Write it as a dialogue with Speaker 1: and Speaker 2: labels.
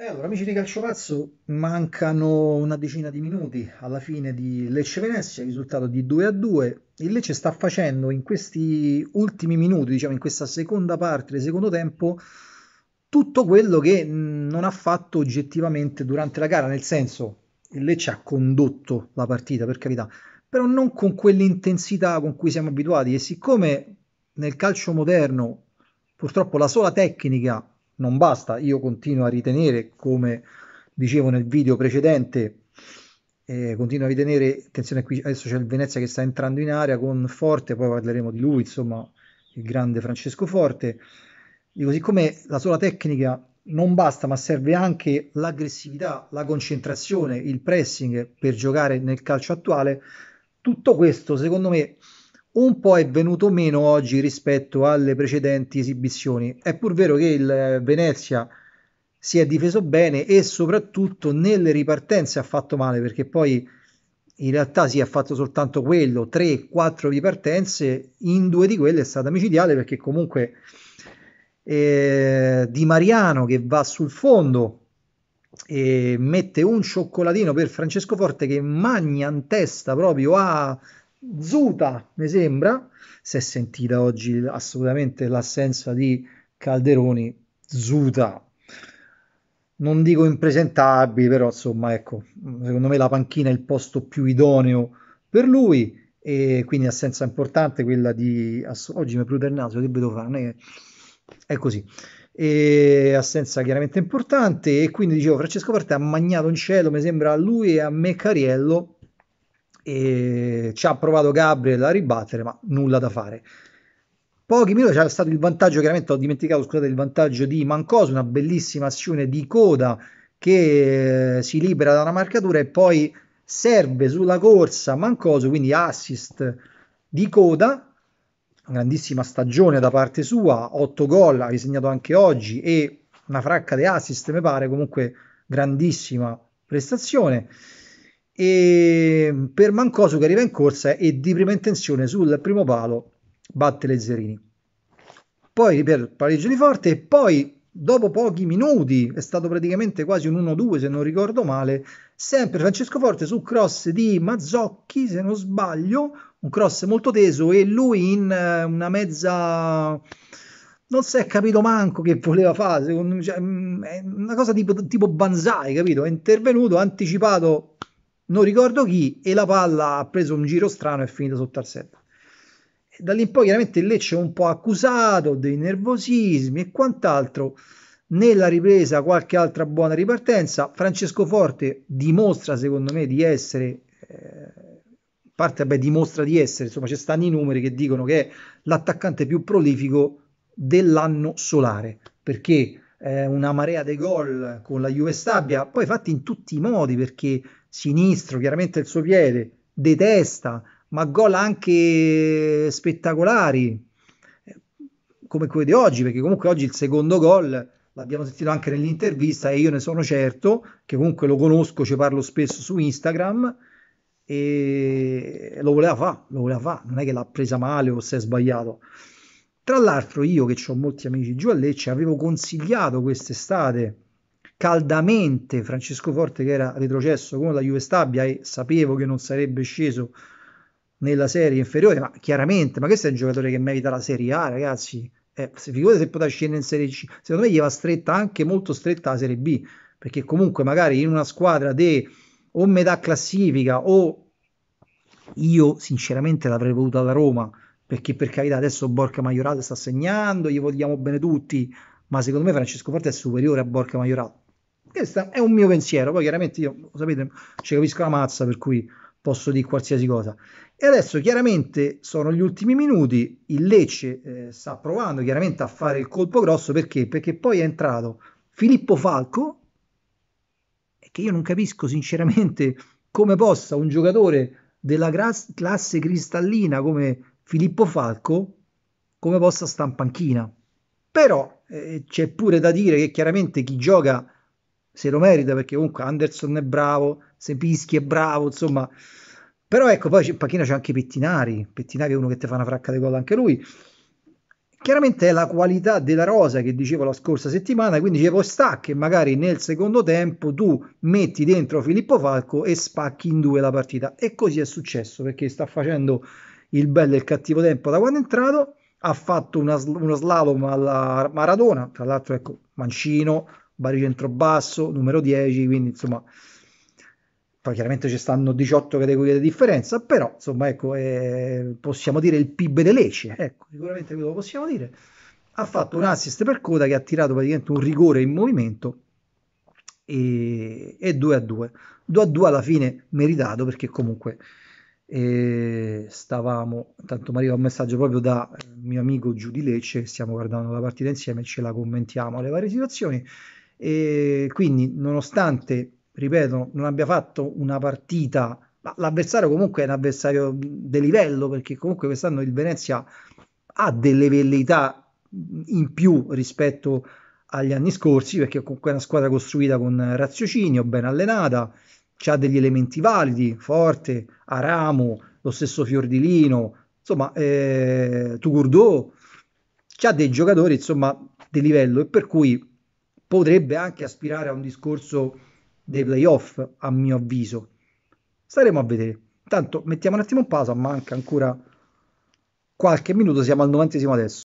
Speaker 1: Eh, allora, amici di Calcio Pazzo, mancano una decina di minuti alla fine di Lecce Venezia, risultato di 2 a 2. Il Lecce sta facendo in questi ultimi minuti, diciamo in questa seconda parte del secondo tempo, tutto quello che mm, non ha fatto oggettivamente durante la gara, nel senso il Lecce ha condotto la partita, per carità, però non con quell'intensità con cui siamo abituati e siccome nel calcio moderno purtroppo la sola tecnica non basta. Io continuo a ritenere, come dicevo nel video precedente, eh, continuo a ritenere, attenzione qui, adesso c'è il Venezia che sta entrando in area con Forte, poi parleremo di lui, insomma, il grande Francesco Forte. Dico, siccome la sola tecnica non basta, ma serve anche l'aggressività, la concentrazione, il pressing per giocare nel calcio attuale, tutto questo, secondo me, un po' è venuto meno oggi rispetto alle precedenti esibizioni. È pur vero che il Venezia si è difeso bene e soprattutto nelle ripartenze ha fatto male perché poi in realtà si è fatto soltanto quello, 3-4 ripartenze, in due di quelle è stata micidiale perché comunque eh, Di Mariano che va sul fondo e mette un cioccolatino per Francesco Forte che magna in testa proprio a Zuta, mi sembra, si è sentita oggi assolutamente l'assenza di Calderoni, Zuta. Non dico impresentabile, però insomma, ecco, secondo me la panchina è il posto più idoneo per lui e quindi assenza importante quella di ass- oggi mi prude il naso, che devo fare? È così. E assenza chiaramente importante e quindi dicevo Francesco Parte ha magnato in cielo, mi sembra a lui e a me Cariello e ci ha provato Gabriel a ribattere, ma nulla da fare. Pochi minuti c'era stato il vantaggio, chiaramente ho dimenticato, scusate, il vantaggio di Mancoso, una bellissima azione di coda che eh, si libera da una marcatura e poi serve sulla corsa Mancoso, quindi assist di coda, grandissima stagione da parte sua, 8 gol, ha segnato anche oggi e una fracca di assist mi pare, comunque grandissima prestazione e mm, per Mancosu che arriva in corsa e di prima intenzione sul primo palo batte Lezzerini. Poi per pareggio di Forte e poi dopo pochi minuti, è stato praticamente quasi un 1-2 se non ricordo male, sempre Francesco Forte su cross di Mazzocchi, se non sbaglio, un cross molto teso e lui in eh, una mezza... Non si è capito manco che voleva fare, secondo me, cioè, mm, una cosa tipo, tipo Banzai, capito? È intervenuto, ha anticipato non ricordo chi, e la palla ha preso un giro strano e è finita sotto al set. Da lì in poi chiaramente il Lecce è un po' accusato dei nervosismi e quant'altro. Nella ripresa qualche altra buona ripartenza, Francesco Forte dimostra secondo me di essere, eh, parte beh, dimostra di essere, insomma ci stanno i numeri che dicono che è l'attaccante più prolifico dell'anno solare, perché eh, una marea di gol con la Juve Stabia, poi fatti in tutti i modi perché sinistro, chiaramente il suo piede, detesta, ma gol anche spettacolari eh, come quello di oggi, perché comunque oggi il secondo gol l'abbiamo sentito anche nell'intervista e io ne sono certo, che comunque lo conosco, ci parlo spesso su Instagram e lo voleva fare, lo voleva fare, non è che l'ha presa male o si è sbagliato. Tra l'altro io che ho molti amici giù a Lecce avevo consigliato quest'estate caldamente Francesco Forte che era retrocesso con la Juve Stabia e sapevo che non sarebbe sceso nella serie inferiore, ma chiaramente, ma questo è un giocatore che merita la Serie A, ragazzi. Eh, se figurate se poteva scendere in Serie C, secondo me gli va stretta anche molto stretta la Serie B, perché comunque magari in una squadra di o metà classifica o io sinceramente l'avrei voluta da Roma, perché per carità adesso Borca Maiorato sta segnando, gli vogliamo bene tutti, ma secondo me Francesco Forte è superiore a Borca Maiorato questo è un mio pensiero, poi chiaramente io, sapete, ci capisco la mazza, per cui posso dire qualsiasi cosa. E adesso chiaramente sono gli ultimi minuti, il Lecce eh, sta provando chiaramente a fare il colpo grosso, perché? Perché poi è entrato Filippo Falco, che io non capisco sinceramente come possa un giocatore della gras- classe cristallina come Filippo Falco, come possa stampanchina. in Però eh, c'è pure da dire che chiaramente chi gioca se lo merita perché comunque Anderson è bravo, Sepischi è bravo, insomma. Però ecco, poi in panchina c'è anche Pettinari, Pettinari è uno che ti fa una fracca di gol anche lui. Chiaramente è la qualità della rosa che dicevo la scorsa settimana, quindi dicevo sta che magari nel secondo tempo tu metti dentro Filippo Falco e spacchi in due la partita. E così è successo perché sta facendo il bello e il cattivo tempo da quando è entrato, ha fatto una, uno slalom alla Maradona, tra l'altro ecco, Mancino, baricentro basso, numero 10, quindi insomma poi chiaramente ci stanno 18 categorie di differenza, però insomma ecco, eh, possiamo dire il PIB delle Lecce, ecco, sicuramente lo possiamo dire, ha fatto un assist per coda che ha tirato praticamente un rigore in movimento e, e 2 a 2, 2 a 2 alla fine meritato perché comunque eh, stavamo, tanto mi arriva un messaggio proprio da eh, mio amico Giù di Lecce, stiamo guardando la partita insieme e ce la commentiamo alle varie situazioni. E quindi, nonostante, ripeto, non abbia fatto una partita, ma l'avversario comunque è un avversario di livello, perché comunque quest'anno il Venezia ha delle velleità in più rispetto agli anni scorsi, perché comunque è una squadra costruita con raziocinio, ben allenata, ha degli elementi validi, forte, Aramo, lo stesso Fiordilino, insomma, eh, Tugurdo, ha dei giocatori, insomma, di livello e per cui potrebbe anche aspirare a un discorso dei playoff, a mio avviso. Staremo a vedere. Intanto mettiamo un attimo in pausa, manca ancora qualche minuto, siamo al novantesimo adesso.